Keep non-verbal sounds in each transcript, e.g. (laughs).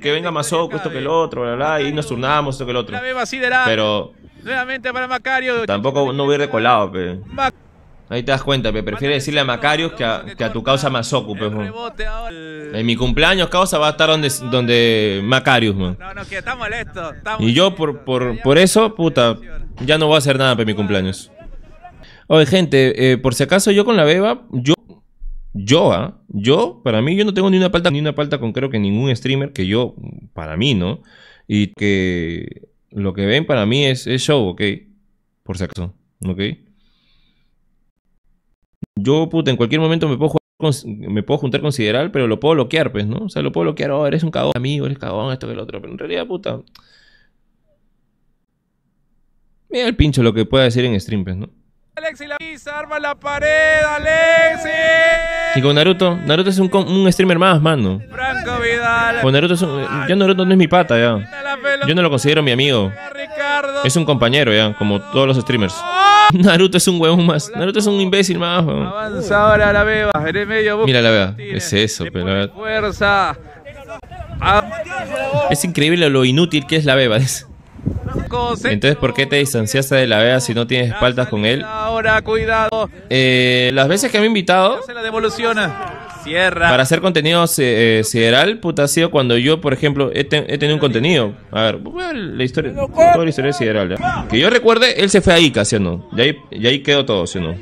que venga oco esto que el otro, y nos turnamos, esto que el otro. Pero. Nuevamente para Macario. Tampoco no hubiera colado, Ahí te das cuenta, me Prefiere decirle a Macarios que a, tu causa más pe. En mi cumpleaños, causa, va a estar donde, donde Macarios, y yo, por, por, eso, puta, ya no voy a hacer nada, para mi cumpleaños. Oye, gente, eh, por si acaso yo con la beba, yo yo, ¿ah? yo, para mí, yo no tengo ni una palta, ni una palta con creo que ningún streamer que yo, para mí, ¿no? Y que lo que ven para mí es, show, ¿ok? Por sexo, ¿ok? Yo, puta, en cualquier momento me puedo me puedo juntar con Sideral, pero lo puedo bloquear, pues, ¿no? O sea, lo puedo bloquear, oh, eres un cagón, amigo, eres cagón, esto que el otro, pero en realidad, puta. Mira el pincho lo que pueda decir en stream, pues, ¿no? Alexi la arma la pared, Alexi. Y con Naruto, Naruto es un, streamer más, mano. Franco Vidal. Pues Naruto es un, Naruto no es mi pata, ya. Yo no lo considero mi amigo. Es un compañero, ya, como todos los streamers. Oh. Naruto es un huevón más. Naruto es un imbécil más, huevón. Avanza ahora la beba, Mira la beba, es eso, pero Fuerza. Es increíble lo inútil que es la beba. Es... Entonces, ¿por qué te distanciaste de la vea si no tienes espaldas con él? Ahora, cuidado. Eh, las veces que me he invitado. Se la Para hacer contenido eh, eh, sideral, puta, ha sido cuando yo, por ejemplo, he, tenido un contenido. A ver, la historia, la de sideral. Que yo recuerde, él se fue a Ica, ¿sí no? Y ahí, y ahí quedó todo, ¿sí o no?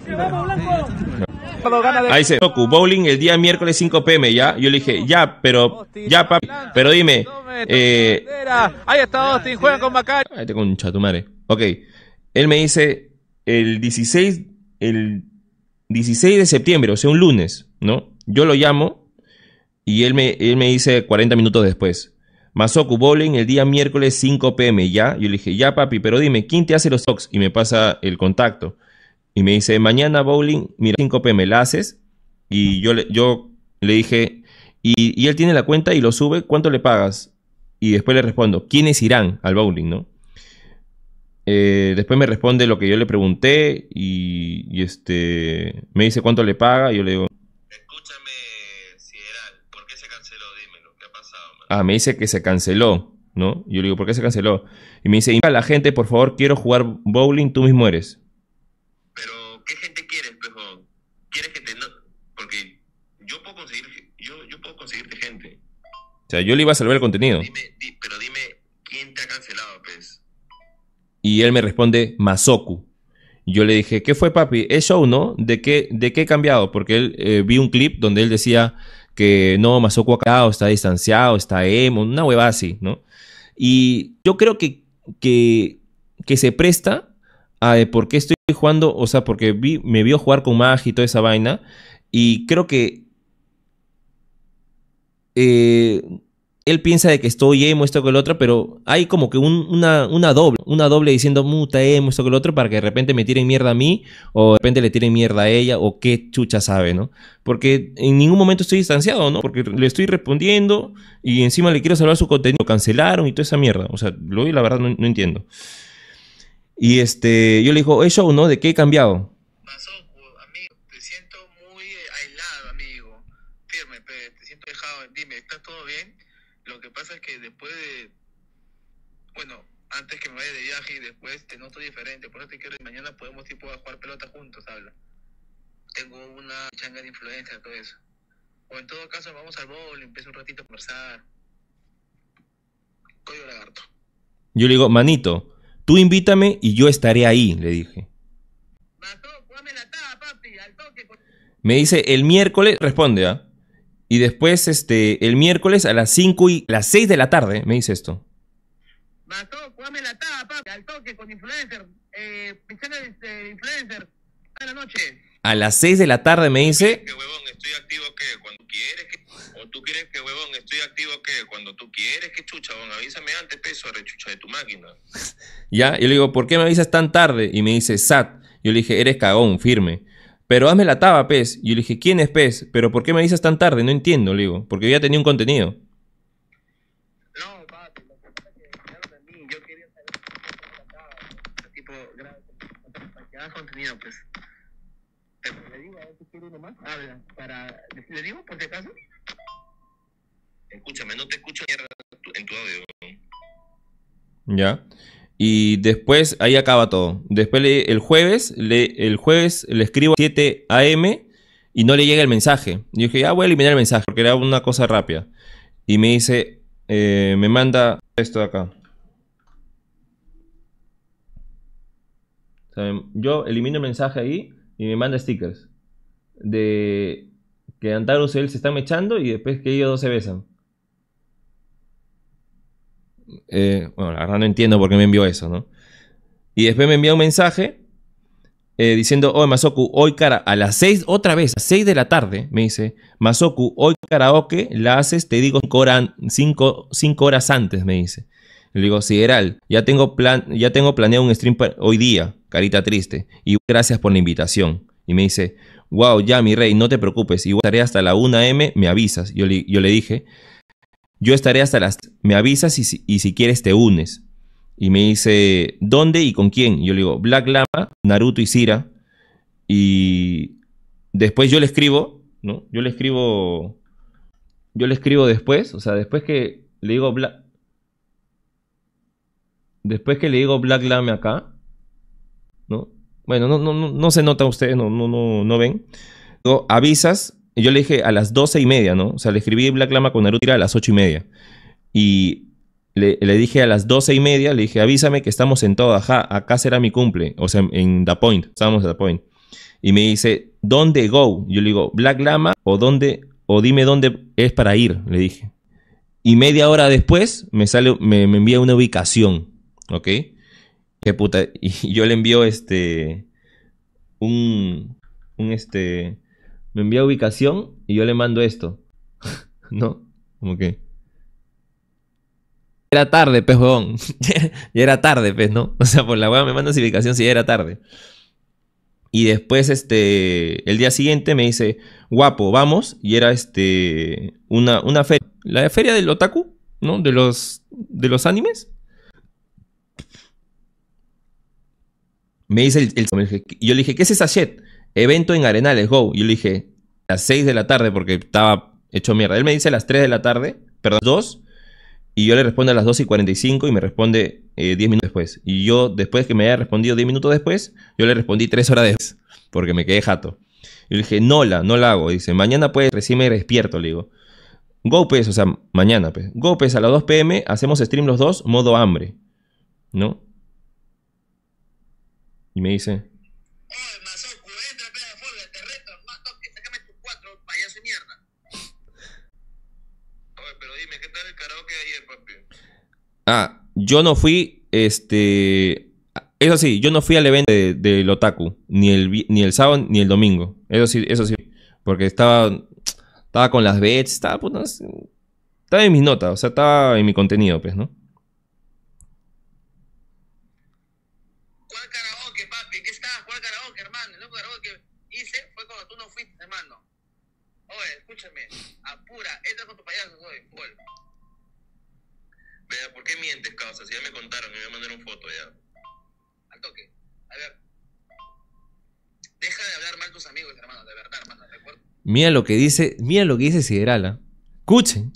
Ahí dice, bowling el día miércoles 5 pm, ¿ya? Yo le dije, ya, pero, ya, papi, pero dime. Eh, Ahí está Austin, juega con Macario Ahí te un chatumare madre. Ok. Él me dice, el 16, el 16 de septiembre, o sea, un lunes, ¿no? Yo lo llamo y él me, me dice 40 minutos después. Masoku Bowling el día miércoles 5 pm, ¿ya? Yo le dije, ya papi, pero dime, ¿quién te hace los Talks? Y me pasa el contacto. Y me dice, mañana bowling, mira, 5p me la haces. Y yo le, yo le dije, y, él tiene la cuenta y lo sube, ¿cuánto le pagas? Y después le respondo, ¿quiénes irán al bowling, no? Eh, después me responde lo que yo le pregunté y, este me dice cuánto le paga. Y yo le digo, Escúchame, si ¿por qué se canceló? Dímelo, ¿qué ha pasado? Ah, me dice que se canceló, ¿no? Yo le digo, ¿por qué se canceló? Y me dice, a la gente, por favor, quiero jugar bowling, tú mismo eres. sea, yo le iba a salvar el contenido. pero dime, ¿quién te ha cancelado, pues? Y él me responde, Masoku. Yo le dije, ¿qué fue, papi? ¿Es show, no? ¿De qué, de qué he cambiado? Porque él eh, vi un clip donde él decía que no, Masoku ha cambiado, está distanciado, está emo, una hueva así, ¿no? Y yo creo que, que, se presta a de eh, por qué estoy jugando, o sea, porque vi, me vio jugar con Mag y toda esa vaina, y creo que eh, él piensa de que estoy emo, esto que el otro, pero hay como que una, una, doble, una doble diciendo muta emo, esto que el otro, para que de repente me tiren mierda a mí, o de repente le tiren mierda a ella, o qué chucha sabe, ¿no? Porque en ningún momento estoy distanciado, ¿no? Porque le estoy respondiendo y encima le quiero salvar su contenido, cancelaron y toda esa mierda. O sea, lo la verdad no, no entiendo. Y este, yo le digo, eso ¿no? ¿De qué he cambiado? puede bueno, antes que me vaya de viaje y después te noto diferente, por eso te quiero, mañana podemos tipo a jugar pelota juntos, habla. Tengo una changa de influencia, todo eso. O en todo caso vamos al bowl, empiezo un ratito a conversar. Coyo lagarto. Yo le digo, manito, tú invítame y yo estaré ahí, le dije. Me dice, el miércoles, responde, ¿ah? Y después, este, el miércoles a las 5 y las 6 de la tarde, me dice esto. Mató, cuame la tapa, al toque con influencer, eh, de este, influencer, a la noche. A las 6 de la tarde me dice. Que huevón, estoy activo que cuando quieres que. O tú quieres que huevón, estoy activo que cuando tú quieres que chucha, avísame antes, peso, rechucha de tu máquina. (laughs) ya, yo le digo, ¿por qué me avisas tan tarde? Y me dice, Sat. Yo le dije, eres cagón, firme pero hazme la taba, pez. Y yo le dije, ¿quién es pez? ¿Pero por qué me dices tan tarde? No entiendo, le digo, porque yo ya tenía un contenido. No, papi, La que es que claro, a mí, yo quería saber qué la taba, el tipo, grave, contenido, pues. Le digo, a ver si quiere uno más. Habla, ah, para. ¿Le digo por si acaso? Escúchame, no te escucho mierda en tu audio. Ya. Y después ahí acaba todo. Después el jueves, le, el jueves le escribo 7 a.m. y no le llega el mensaje. Y dije, ya ah, voy a eliminar el mensaje porque era una cosa rápida. Y me dice, eh, me manda esto de acá. yo elimino el mensaje ahí y me manda stickers. De que Antaro y él se están echando y después que ellos dos se besan. Eh, bueno, la no entiendo por qué me envió eso, ¿no? Y después me envió un mensaje eh, diciendo, hoy oh, Masoku, hoy cara, a las 6, otra vez, a 6 de la tarde, me dice, Masoku, hoy karaoke la haces, te digo, 5 horas, cinco, horas antes, me dice. Le digo, Sideral, ya tengo, ya tengo planeado un stream hoy día, carita triste, y gracias por la invitación. Y me dice, wow, ya mi rey, no te preocupes, igual estaré hasta la 1am, me avisas. yo le dije, yo estaré hasta las... Me avisas y si, quieres te unes. Y me dice, ¿dónde y con quién? yo le digo, Black Lama, Naruto y Sira. Y después yo le escribo, ¿no? Yo le escribo... Yo le escribo después, o sea, después que le digo Black... Después que le digo Black Lama acá, ¿no? Bueno, no, no, no, se nota ustedes, no, no, no, no ven. No avisas yo le dije a las doce y media, ¿no? O sea, le escribí Black Lama con Naruto a las ocho y media. Y le, dije a las doce y media, le dije, avísame que estamos en todo, ajá, acá será mi cumple. O sea, en The Point, estábamos en The Point. Y me dice, ¿dónde go? Yo le digo, Black Lama o dónde, o dime dónde es para ir, le dije. Y media hora después me, sale, me, me envía una ubicación, ¿ok? Qué puta. (laughs) Y yo le envío este, un, un este, me envía ubicación y yo le mando esto. (laughs) ¿No? Como que. Era tarde, pez pues, huevón. (laughs) era tarde, pez, pues, ¿no? O sea, por la hueá me mandas ubicación si ya era tarde. Y después, este, el día siguiente me dice, guapo, vamos. Y era, este, una, feria. La feria del otaku, ¿no? De los, de los animes. Me dice el, Yo le dije, ¿qué es esa shit? evento en Arenales, go. Y yo le dije, a las 6 de la tarde porque estaba hecho mierda. Él me dice a las 3 de la tarde, perdón, 2. Y yo le respondo a las 2 y 45 y me responde 10 eh, minutos después. Y yo, después que me haya respondido 10 minutos después, yo le respondí 3 horas después porque me quedé jato. Y le dije, no la, no la hago. dice, mañana pues, recién me despierto, le digo. Go pues, o sea, mañana pues. Go pues, a las 2 pm, hacemos stream los dos, modo hambre. ¿No? Y me dice... Eh, Ah, yo no fui, este... Eso sí, yo no fui al evento del Otaku, ni el, ni el sábado ni el domingo. Eso sí, eso sí. Porque estaba, estaba con las bets, estaba, pues, estaba en mis notas, o sea, estaba en mi contenido, pues, ¿no? Mira lo que dice, mira lo que dice Siderala. Escuchen.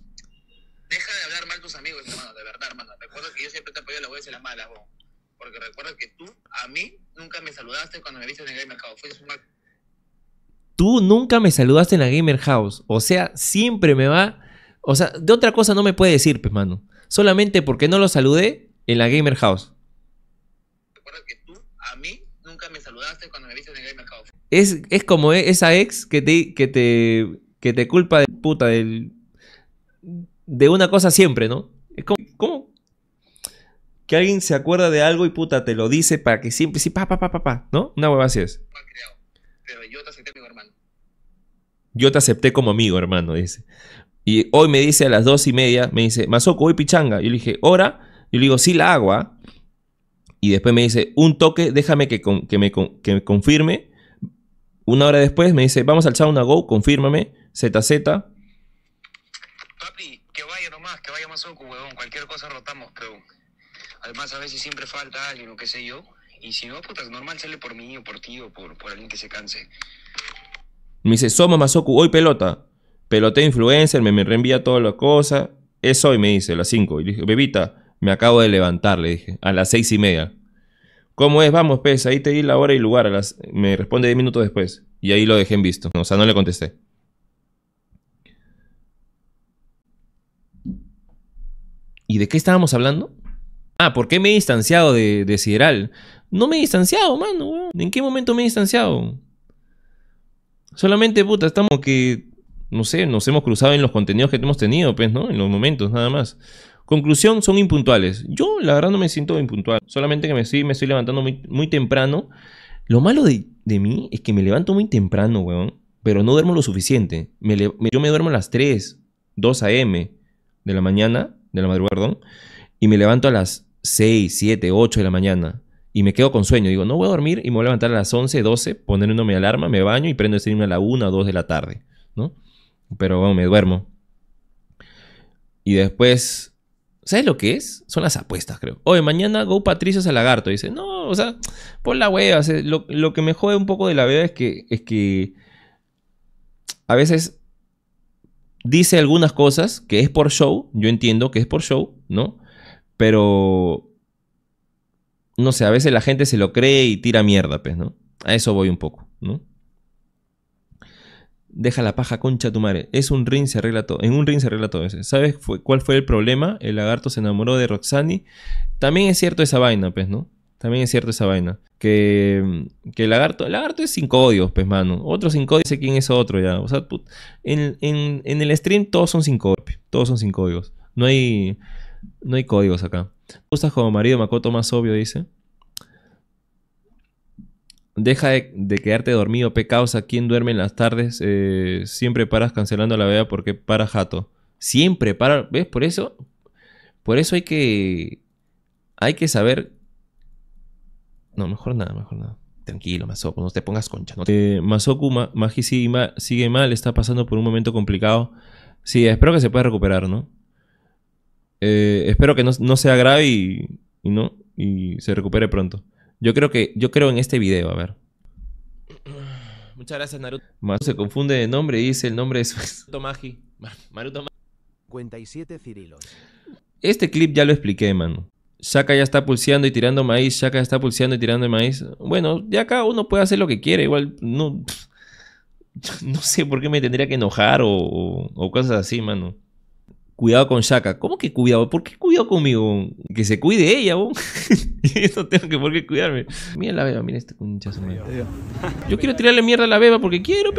Deja de hablar mal tus amigos, hermano, de verdad, hermano. Recuerda que yo siempre te apoyo la las buenas y las malas, vos. Porque recuerda que tú, a mí, nunca me saludaste cuando me viste en el Gamer House. Fuiste un mal... Tú nunca me saludaste en la Gamer House. O sea, siempre me va. O sea, de otra cosa no me puede decir, hermano. Solamente porque no lo saludé en la Gamer House. Es, es como e, esa ex que te, que te, que te culpa de puta del, de una cosa siempre, ¿no? Es como, Que alguien se acuerda de algo y puta te lo dice para que siempre, sí, pa, pa, pa, pa, ¿no? Una hueva así es. yo te acepté como amigo, hermano, dice. Y hoy me dice a las dos y media, me dice, Masoco, hoy pichanga. Yo le dije, ¿hora? Yo le digo, sí la agua y después me dice, un toque, déjame que, que, me, que confirme. Una hora después me dice, vamos al sauna go, confírmame, ZZ. Papi, que vaya nomás, que vaya Masoku, weón. cualquier cosa rotamos, pero además a veces siempre falta alguien o qué sé yo, y si no, puta, es normal sale por mí o por ti o por, por alguien que se canse. Me dice, somos Masoku, hoy pelota. pelote influencer, me, me reenvía todas las cosas. Es hoy, me dice, a las 5. Y le dije, Bebita, me acabo de levantar, le dije, a las seis y media. ¿Cómo es? Vamos, pues, ahí te di la hora y lugar. A las... Me responde diez minutos después. Y ahí lo dejé en visto. O sea, no le contesté. ¿Y de qué estábamos hablando? Ah, ¿por qué me he distanciado de, de Sideral? No me he distanciado, mano. ¿En qué momento me he distanciado? Solamente, puta, estamos que, no sé, nos hemos cruzado en los contenidos que hemos tenido, pues, ¿no? En los momentos, nada más. Conclusión, son impuntuales. Yo la verdad no me siento impuntual, solamente que me estoy, me estoy levantando muy, temprano. Lo malo de, mí es que me levanto muy temprano, weón, pero no duermo lo suficiente. yo me duermo a las 3, 2 a.m. de la mañana, de la madrugada, perdón, y me levanto a las 6, 7, 8 de la mañana. Y me quedo con sueño. Digo, no voy a dormir y me voy a levantar a las 11, 12, ponerme mi alarma, me baño y prendo el stream a la 1 o 2 de la tarde, ¿no? Pero, weón, me duermo. Y después ¿Sabes lo que es? Son las apuestas, creo. Oye, mañana Go Patricio al lagarto. Dice, no, o sea, por la hueva. lo, que me jode un poco de la vida es que, es que a veces dice algunas cosas que es por show. Yo entiendo que es por show, ¿no? Pero, no sé, a veces la gente se lo cree y tira mierda, pues, ¿no? A eso voy un poco, ¿no? Deja la paja concha tu madre. Es un ring, se arregla todo. En un ring se arregla todo eso. ¿Sabes cuál fue el problema? El lagarto se enamoró de Roxani. También es cierto esa vaina, pues, ¿no? También es cierto esa vaina. Que, el lagarto. El lagarto es sin códigos, pues, mano. Otro sin códigos, quién es otro ya. O sea, en, el stream todos son sin códigos. Pues. Todos son sin códigos. No hay. No hay códigos acá. Gustas como marido Makoto más obvio, dice. Deja de, quedarte dormido, pe a ¿Quién duerme en las tardes? Eh, siempre paras cancelando la vea porque para jato. Siempre para. ¿Ves? Por eso. Por eso hay que. Hay que saber. No, mejor nada, mejor nada. Tranquilo, Masoku, no te pongas concha. No eh, Masoku, Magi sigue, mal, está pasando por un momento complicado. Sí, espero que se pueda recuperar, ¿no? Eh, espero que no, no sea grave y, y no, y se recupere pronto. Yo creo que, yo creo en este video, a ver. Muchas gracias, Naruto. Más se confunde de nombre dice el nombre es. Naruto (laughs) Magi. Naruto Magi. 57 Cirilos. Este clip ya lo expliqué, mano. Shaka ya está pulseando y tirando maíz. Shaka ya está pulseando y tirando maíz. Bueno, ya acá uno puede hacer lo que quiere. Igual no, (laughs) no sé por qué me tendría que enojar o cosas así, mano cuidado con Shaka. ¿Cómo que cuidado? ¿Por qué cuidado conmigo? Que se cuide ella, vos. (laughs) Yo no tengo que por qué cuidarme. Mira la beba, mira este cunchazo. Yo quiero tirarle mierda a la beba porque quiero,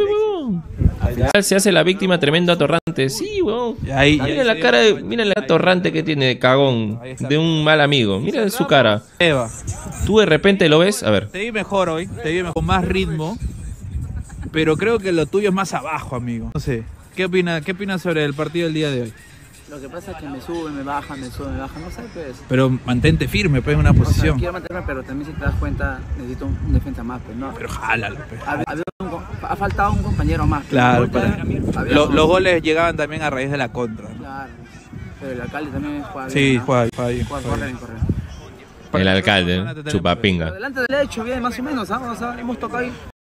se hace la víctima tremendo atorrante. Sí, weón. Mira la cara, mira la atorrante que tiene de cagón. De un mal amigo. Mira su cara. Eva. Tú de repente lo ves, a ver. Te vi mejor hoy, te vi con más ritmo. Pero creo que lo tuyo es más abajo, amigo. No sé. ¿Qué opinas qué sobre el partido del día de hoy? Lo que pasa es que me sube, me baja, me sube, me baja, no sé qué es. Pero mantente firme, pues, en una posición. quiero mantenerme, pero también si te das cuenta, necesito un defensa más, pues, ¿no? Pero jálalo, pues. Ha, ha, faltado un compañero más. Pues, claro, pues. los goles llegaban también a raíz de la contra. ¿no? Claro. Pero el alcalde también juega bien. Sí, ¿no? juega, juega bien. Juega, bien. El alcalde, ¿eh? chupapinga. Delante del hecho, bien, más o menos, ¿sabes? ¿ah? hemos tocado ahí